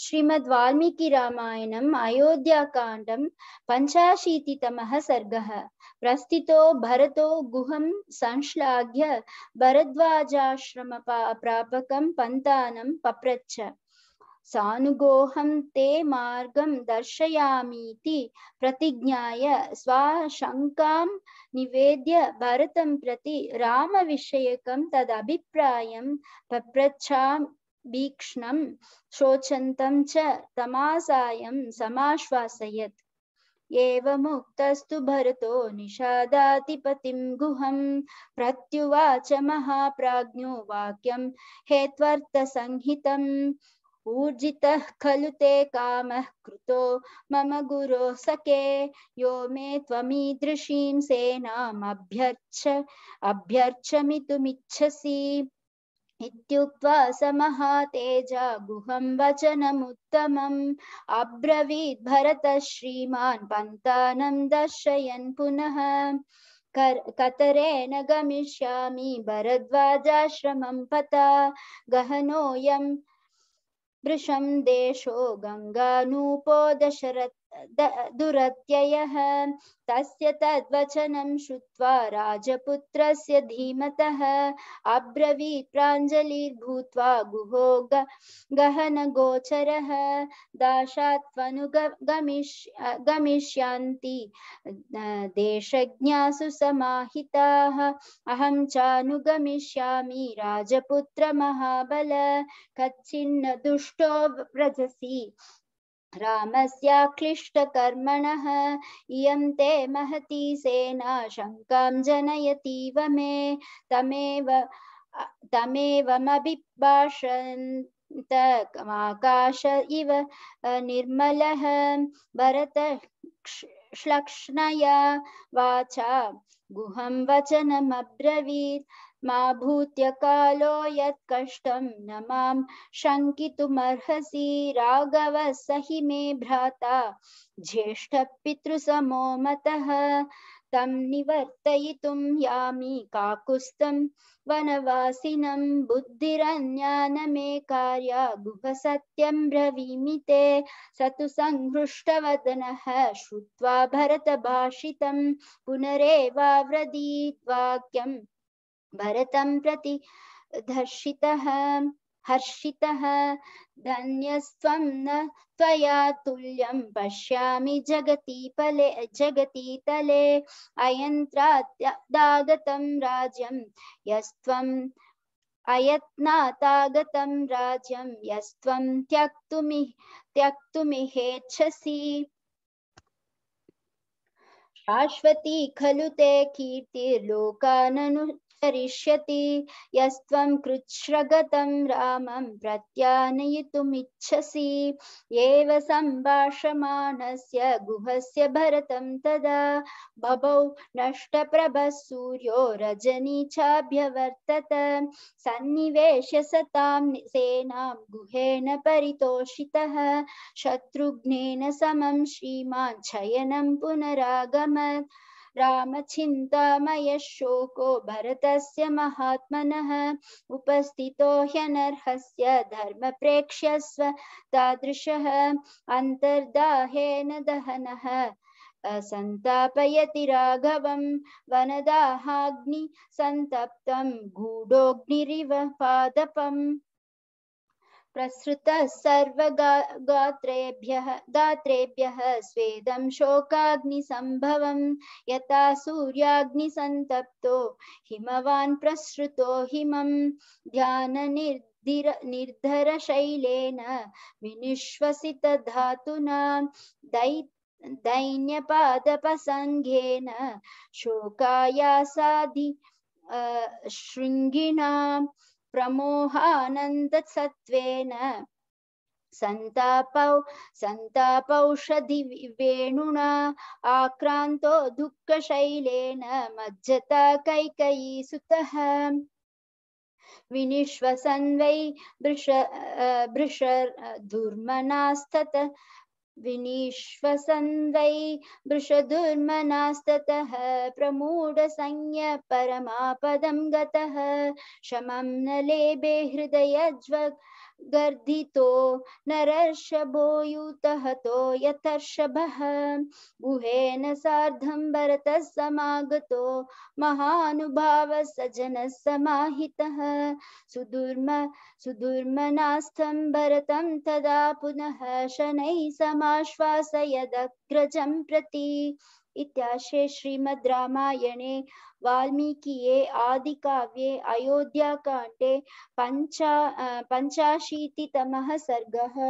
श्रीमद् वाल्मीकि रामायणम् अयोध्याकाण्डं पञ्चाशीतितमः सर्गः प्रस्थितो भरतो गुहं संश्लाघ्य भरद्वाजाश्रमप्रापकं पन्तानं पप्रच्छ सानुगोहं ते मार्गं दर्शयामीति प्रतिज्ञाय स्वाशङ्कां निवेद्य भरतं प्रति रामविषयकं तदभिप्रायं पप्रच्छामि भीक्षण शोचंत च सामश्वासयत समाश्वासयत् भरतो निषादातिपतिं गुहम प्रत्युवाच महाप्राज्ञो वाक्यं संहित ऊर्जि खलु ते काम कृतो मम गुरो सके यो मे त्वमीदृशीं सेनामभ्यर्च अभ्यर्चमितुमिच्छसि इत्युक्त्वा गुहम वचन गुहं वचनमुत्तमम् अब्रवीत् श्रीमा पन्तानं दर्शयन् पुनः कतरेण गमिष्यामि भरद्वाजाश्रमं पता गहनोऽयं वृषं देशो गङ्गानूपो दशरथ दुरत्ययः तस्य तद्वचनं श्रुत्वा राजपुत्रस्य धीमतः अब्रवीत् प्राञ्जलिर्भूत्वा गुहो गहनगोचरः दाशात्वनुगमिष् गमिष्यन्ति देशज्ञासु समाहिताः अहं चानुगमिष्यामि महाबल कच्छिन्न दुष्टो व्रजसि रामस्याक्लिष्टकर्मणः इयं ते महती सेना शङ्कां जनयतीव मे तमेव तमेवमभिभाषन्तमाकाश इव निर्मलः भरत श्लक्ष्णया वाचा गुहं वचनमब्रवीत् मा कालो यत्कष्टं न मां शङ्कितुमर्हसि राघव सहि मे भ्राता ज्येष्ठपितृसमो मतः तं निवर्तयितुं यामि काकुस्तं वनवासिनं बुद्धिरन्या मे कार्या गुह ब्रवीमि ते स तु सङ्घृष्टवदनः श्रुत्वा भरतभाषितं पुनरेवाव्रदीद्वाक्यं भरतं प्रति धर्षितः हर्षितः धन्यस्त्वं न त्वया तुल्यं पश्यामि जगति पले जगति तले अयन्त्रादागतं राज्यं यस्त्वम् अयत्नातागतं राज्यं यस्त्वं त्यक्तुमि त्यक्तुमिहेच्छसि शाश्वती खलु ते कीर्तिर्लोकाननु हरिष्यति यस्त्वं कृच्छ्रगतं रामं प्रत्यानयितुमिच्छसि एव सम्भाषमाणस्य गुहस्य भरतं तदा बभौ सूर्यो रजनी चाभ्यवर्तत सन्निवेश्य सतां सेनां गुहेन परितोषितः शत्रुघ्नेन समं श्रीमान् शयनं पुनरागमत् रामचिन्तामयः शोको भरतस्य महात्मनः उपस्थितो ह्यनर्हस्य धर्म धर्मप्रेक्ष्यस्व तादृशः अन्तर्दाहेन दहनः असन्तापयति राघवं वनदाहाग्नि सन्तप्तं गूढोऽग्निरिव पादपम् प्रसृत प्रसृतः सर्वगात्रेभ्यः गात्रेभ्यः स्वेदं शोकाग्निसम्भवं यथा सूर्याग्निसन्तप्तो हिमवान् प्रसृतो हिमं ध्याननिर् निर्धरशैलेन धातुना दै दैन्यपादपसङ्घेन शोकायासादि शृङ्गिणां प्रमोहानन्दसत्त्वेन सन्तापौ सन्तापौषधि वेणुना आक्रान्तो दुःखशैलेन मज्जता कैकयीसुतः विनिश्वसन् वै भृश भृश दुर्मनास्तत विनीश्वसन्दै वृषदुर्मनास्ततः प्रमूढसंज्ञ परमापदं गतः शमं न लेभे हृदयज्वग् गर्दितो तो यूतहतो यतर्षभः गुहेन सार्धं भरतः समागतो महानुभाव सजनः समाहितः सुदुर्म सुदुर्मनास्थं भरतं तदा पुनः शनैः समाश्वासयदग्रजं प्रति इत्याशे श्रीमद् श्रीमद्रामायणे वाल्मीकिये आदिकाव्ये अयोध्याकाण्डे पञ्चा पञ्चाशीतितमः सर्गः